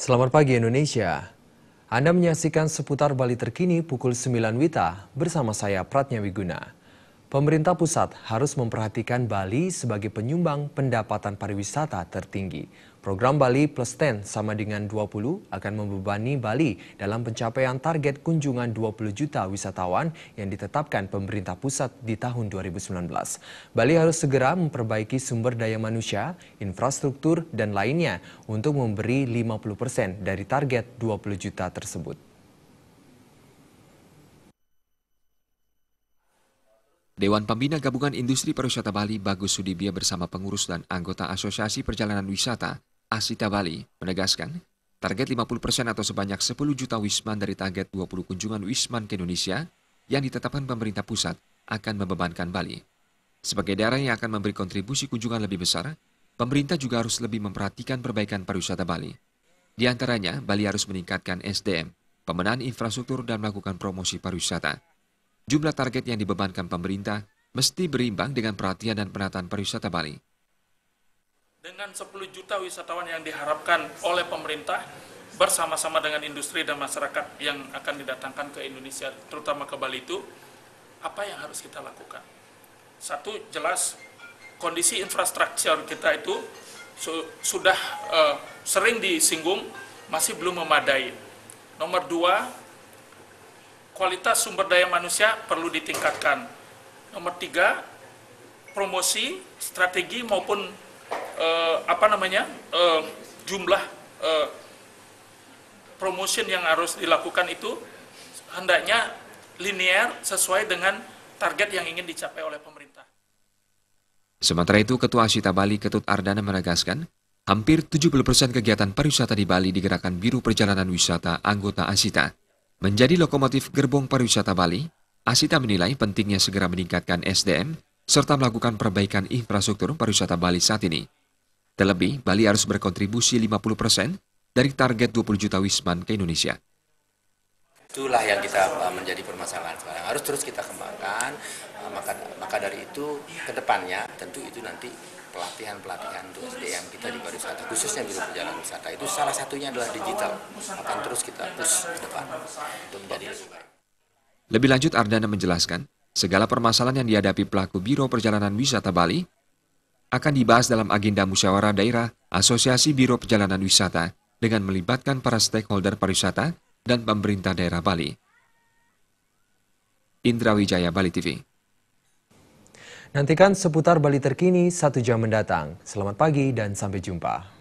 Selamat pagi Indonesia. Anda menyaksikan seputar Bali terkini pukul 9 Wita bersama saya Pratnya Wiguna. Pemerintah pusat harus memperhatikan Bali sebagai penyumbang pendapatan pariwisata tertinggi. Program Bali Plus 10 sama dengan 20 akan membebani Bali dalam pencapaian target kunjungan 20 juta wisatawan yang ditetapkan pemerintah pusat di tahun 2019. Bali harus segera memperbaiki sumber daya manusia, infrastruktur, dan lainnya untuk memberi 50% persen dari target 20 juta tersebut. Dewan Pembina Gabungan Industri Pariwisata Bali Bagus Sudibya bersama pengurus dan anggota Asosiasi Perjalanan Wisata Asita Bali menegaskan, target 50% atau sebanyak 10 juta wisman dari target 20 kunjungan wisman ke Indonesia yang ditetapkan pemerintah pusat akan membebankan Bali. Sebagai daerah yang akan memberi kontribusi kunjungan lebih besar, pemerintah juga harus lebih memperhatikan perbaikan pariwisata Bali. Di antaranya, Bali harus meningkatkan SDM, pemenahan infrastruktur dan melakukan promosi pariwisata. Jumlah target yang dibebankan pemerintah mesti berimbang dengan perhatian dan penataan pariwisata Bali. Dengan 10 juta wisatawan yang diharapkan oleh pemerintah bersama-sama dengan industri dan masyarakat yang akan didatangkan ke Indonesia, terutama ke Bali itu, apa yang harus kita lakukan? Satu, jelas kondisi infrastruktur kita itu su sudah uh, sering disinggung, masih belum memadai. Nomor dua, kualitas sumber daya manusia perlu ditingkatkan. Nomor tiga, promosi, strategi maupun uh, apa namanya uh, jumlah uh, promotion yang harus dilakukan itu hendaknya linear sesuai dengan target yang ingin dicapai oleh pemerintah. Sementara itu, Ketua Asita Bali Ketut Ardana menegaskan, hampir 70% kegiatan pariwisata di Bali digerakkan Biru Perjalanan Wisata anggota Asita. Menjadi lokomotif gerbong pariwisata Bali, Asita menilai pentingnya segera meningkatkan SDM serta melakukan perbaikan infrastruktur pariwisata Bali saat ini. Terlebih, Bali harus berkontribusi 50 persen dari target 20 juta wisman ke Indonesia. Itulah yang kita eh, menjadi permasalahan sekarang. Harus terus kita kembangkan, eh, maka, maka dari itu ke depannya tentu itu nanti pelatihan-pelatihan untuk SDM kita di pariwisata, khususnya di perjalanan wisata. Itu salah satunya adalah digital. Akan terus kita push ke depan untuk menjadi lebih baik. Lebih lanjut Ardana menjelaskan, segala permasalahan yang dihadapi pelaku Biro Perjalanan Wisata Bali akan dibahas dalam agenda musyawarah daerah Asosiasi Biro Perjalanan Wisata dengan melibatkan para stakeholder pariwisata dan pemerintah daerah Bali. Indra Wijaya, Bali TV. Nantikan seputar Bali terkini satu jam mendatang. Selamat pagi dan sampai jumpa.